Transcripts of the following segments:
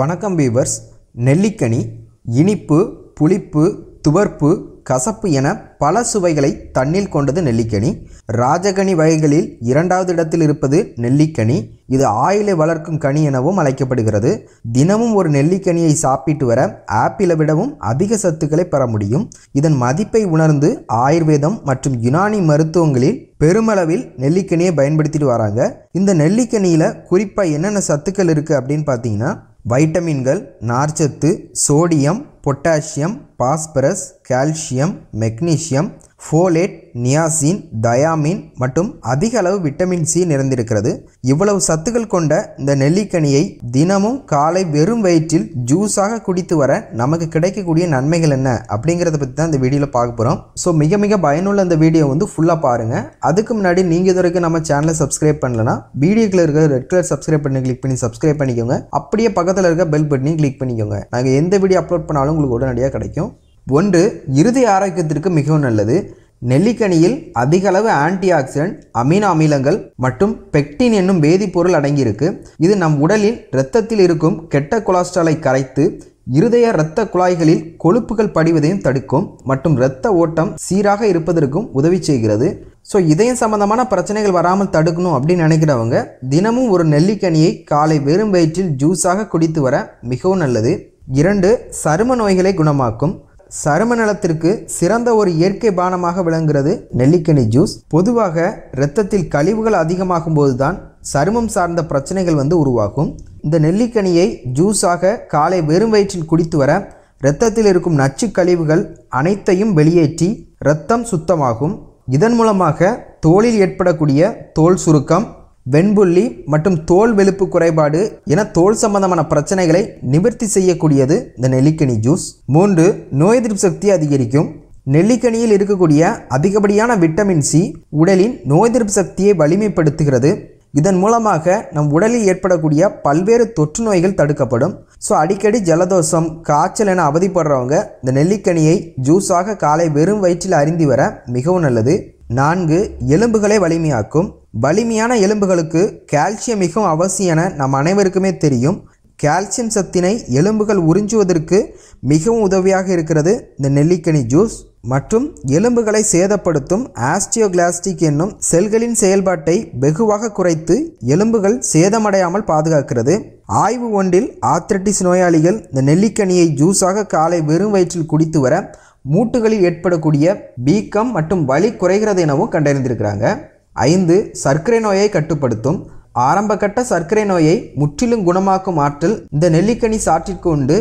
வணக்கம் வீவர்ஸ் நெல்லிக்கனி இனிப்பு புளிப்பு துவர்ப்பு கசப்பு என பல சுவைகளை தண்ணில் கொண்டது நெல்லிக்கனி ராஜகனி வகைகளில் இரண்டாவது இடத்தில் இருப்பது நெல்லிக்கனி இது ஆயிலை வளர்க்கும் கனி எனவும் அழைக்கப்படுகிறது தினமும் ஒரு நெல்லிக்கனியை சாப்பிட்டு வர ஆப்பிளை விடவும் அதிக சத்துக்களை பெற முடியும் இதன் மதிப்பை உணர்ந்து ஆயுர்வேதம் மற்றும் யுனானி மருத்துவங்களில் பெருமளவில் நெல்லிக்கனியை பயன்படுத்திட்டு வராங்க இந்த நெல்லிக்கனியில் குறிப்பாக என்னென்ன சத்துக்கள் இருக்குது அப்படின்னு பார்த்தீங்கன்னா வைட்டமின்கள் நார்ச்சத்து sodium potassium phosphorus calcium magnesium folate niacin thiamine மற்றும் அதிக அளவு விட்டமின் சி நிறைந்திருக்கிறது இவ்வளவு சத்துக்கள் கொண்ட இந்த நெல்லிக்கனியை தினமும் காலை வெறும் வயிற்றில் ஜூஸாக குடித்து வர நமக்கு கிடைக்கக்கூடிய நன்மைகள் என்ன அப்படிங்கிறத பற்றி தான் இந்த வீடியோவில் பார்க்க போகிறோம் ஸோ மிக மிக பயனுள்ள இந்த வீடியோ வந்து ஃபுல்லாக பாருங்கள் அதுக்கு முன்னாடி நீங்கள் இது வரைக்கும் நம்ம சேனலை சப்ஸ்கிரைப் பண்ணலன்னா வீடியோக்கில் இருக்கிற ரெட் கலர் சப்ஸ்கிரைப் பண்ணி கிளிக் பண்ணி சப்ஸ்கிரைப் பண்ணிக்கோங்க அப்படியே பக்கத்தில் இருக்க பெல் பட்டனையும் கிளிக் பண்ணிக்கோங்க நாங்கள் எந்த வீடியோ அப்லோட் பண்ணாலும் உங்களுக்கு உடனடியாக கிடைக்கும் ஒன்று இருதய ஆரோக்கியத்திற்கு மிகவும் நல்லது நெல்லிக்கனியில் அதிக அளவு ஆன்டி ஆக்சிடென்ட் அமினோ அமிலங்கள் மற்றும் பெக்டின் என்னும் வேதிப்பொருள் அடங்கியிருக்கு இது நம் உடலில் இரத்தத்தில் இருக்கும் கெட்ட கொலஸ்ட்ராலை கரைத்து இருதய இரத்த குழாய்களில் கொழுப்புகள் படிவதையும் தடுக்கும் மற்றும் இரத்த ஓட்டம் சீராக இருப்பதற்கும் உதவி செய்கிறது ஸோ இதயம் சம்பந்தமான பிரச்சனைகள் வராமல் தடுக்கணும் அப்படின்னு நினைக்கிறவங்க தினமும் ஒரு நெல்லிக்கனியை காலை வெறும் வயிற்றில் ஜூஸாக குடித்து வர மிகவும் நல்லது இரண்டு சரும நோய்களை குணமாக்கும் சரும நலத்திற்கு சிறந்த ஒரு இயற்கை பானமாக விளங்குகிறது நெல்லிக்கனி ஜூஸ் பொதுவாக இரத்தத்தில் கழிவுகள் அதிகமாகும் போதுதான் சருமம் சார்ந்த பிரச்சனைகள் வந்து உருவாகும் இந்த நெல்லிக்கனியை ஜூஸாக காலை வெறும் வயிற்றில் குடித்து வர இரத்தத்தில் இருக்கும் நச்சு கழிவுகள் அனைத்தையும் வெளியேற்றி இரத்தம் சுத்தமாகும் இதன் மூலமாக தோளில் ஏற்படக்கூடிய தோல் சுருக்கம் வெண்புள்ளி மற்றும் தோல் வெளுப்பு குறைபாடு என தோல் சம்பந்தமான பிரச்சனைகளை நிவர்த்தி செய்யக்கூடியது இந்த நெல்லிக்கனி ஜூஸ் மூன்று நோய் எதிர்ப்பு சக்தி அதிகரிக்கும் நெல்லிக்கனியில் இருக்கக்கூடிய அதிகப்படியான விட்டமின் சி உடலின் நோய் எதிர்ப்பு சக்தியை வலிமைப்படுத்துகிறது இதன் மூலமாக நம் உடலில் ஏற்படக்கூடிய பல்வேறு தொற்று நோய்கள் தடுக்கப்படும் ஸோ அடிக்கடி ஜலதோஷம் காய்ச்சல் என அவதிப்படுறவங்க இந்த நெல்லிக்கனியை ஜூஸாக காலை வெறும் வயிற்றில் அறிந்து வர மிகவும் நல்லது நான்கு எலும்புகளை வலிமையாக்கும் வலிமையான எலும்புகளுக்கு கால்சியம் மிகவும் அவசியம் என நம் அனைவருக்குமே தெரியும் கால்சியம் சத்தினை எலும்புகள் உறிஞ்சுவதற்கு மிகவும் உதவியாக இருக்கிறது இந்த நெல்லிக்கனி ஜூஸ் மற்றும் எலும்புகளை சேதப்படுத்தும் ஆஸ்டியோகிளாஸ்டிக் என்னும் செல்களின் செயல்பாட்டை வெகுவாக குறைத்து எலும்புகள் சேதமடையாமல் பாதுகாக்கிறது ஆய்வு ஒன்றில் ஆத்ரட்டிஸ் நோயாளிகள் இந்த நெல்லிக்கனியை ஜூஸாக காலை வெறும் வயிற்றில் குடித்து வர மூட்டுகளில் ஏற்படக்கூடிய வீக்கம் மற்றும் வலி குறைகிறது எனவும் கண்டறிந்திருக்கிறாங்க ஐந்து சர்க்கரை நோயை கட்டுப்படுத்தும் ஆரம்பகட்ட சர்க்கரை நோயை முற்றிலும் குணமாக்கும் ஆற்றல் இந்த நெல்லிக்கனி சாற்றிற்கு உண்டு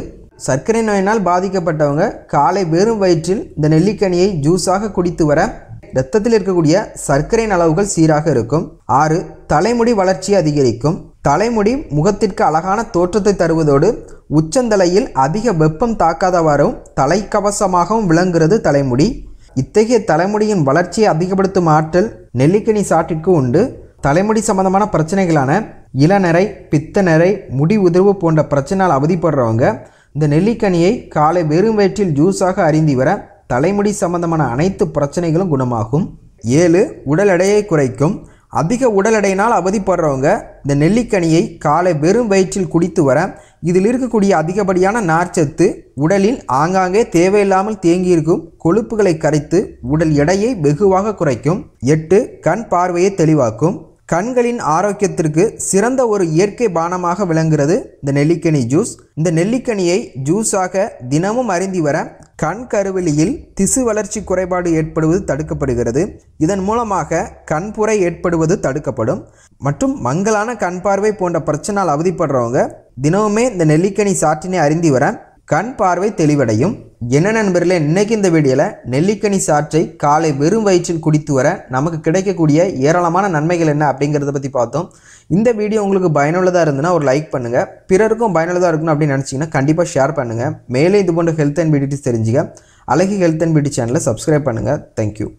சர்க்கரை நோயினால் பாதிக்கப்பட்டவங்க காலை வெறும் வயிற்றில் இந்த நெல்லிக்கனியை ஜூஸாக குடித்து வர இரத்தத்தில் இருக்கக்கூடிய சர்க்கரையின் அளவுகள் சீராக இருக்கும் ஆறு தலைமுடி வளர்ச்சி அதிகரிக்கும் தலைமுடி முகத்திற்கு அழகான தோற்றத்தை தருவதோடு உச்சந்தலையில் அதிக வெப்பம் தாக்காதவாறும் தலைக்கவசமாகவும் விளங்குகிறது தலைமுடி இத்தகைய தலைமுடியின் வளர்ச்சியை அதிகப்படுத்தும் ஆற்றல் நெல்லிக்கனி சாட்டிற்கு உண்டு தலைமுடி சம்பந்தமான பிரச்சனைகளான இளநரை பித்தநரை முடி உதிர்வு போன்ற பிரச்சனால் அவதிப்படுறவங்க இந்த நெல்லிக்கனியை காலை வெறும் வயிற்றில் ஜூஸாக அறிந்தி வர தலைமுடி சம்பந்தமான அனைத்து பிரச்சனைகளும் குணமாகும் ஏழு உடல் எடையை குறைக்கும் அதிக உடல் எடையினால் அவதிப்படுறவங்க இந்த நெல்லிக்கனியை காலை வெறும் வயிற்றில் குடித்து வர இதில் இருக்கக்கூடிய அதிகப்படியான நார்ச்சத்து உடலில் ஆங்காங்கே தேவையில்லாமல் தேங்கியிருக்கும் கொழுப்புகளை கரைத்து உடல் எடையை வெகுவாக குறைக்கும் எட்டு கண் பார்வையை தெளிவாக்கும் கண்களின் ஆரோக்கியத்திற்கு சிறந்த ஒரு இயற்கை பானமாக விளங்குகிறது இந்த நெல்லிக்கனி ஜூஸ் இந்த நெல்லிக்கனியை ஜூஸாக தினமும் அறிந்து வர கண் கருவெளியில் திசு வளர்ச்சி குறைபாடு ஏற்படுவது தடுக்கப்படுகிறது இதன் மூலமாக கண்புரை ஏற்படுவது தடுக்கப்படும் மற்றும் மங்கலான கண் பார்வை போன்ற பிரச்சனால் அவதிப்படுறவங்க தினமுமே இந்த நெல்லிக்கனி சாற்றினை அறிந்து வர கண் பார்வை தெளிவடையும் என்ன நண்பர்களே இன்னைக்கு இந்த வீடியோவில் நெல்லிக்கனி சாற்றை காலை வெறும் வயிற்றில் குடித்து வர நமக்கு கிடைக்கக்கூடிய ஏராளமான நன்மைகள் என்ன அப்படிங்கிறத பற்றி பார்த்தோம் இந்த வீடியோ உங்களுக்கு பயனுள்ளதாக இருந்ததுன்னா ஒரு லைக் பண்ணுங்கள் பிறருக்கும் பயனுள்ளதாக இருக்கணும் அப்படின்னு நினச்சிங்கன்னா கண்டிப்பாக ஷேர் பண்ணுங்கள் மேலே இது போன்ற ஹெல்த் அண்ட் பியூட்டி தெரிஞ்சுக்க அழகி ஹெல்த் அண்ட் பியூட்டி சேனலை சப்ஸ்கிரைப் பண்ணுங்கள் தேங்க்யூ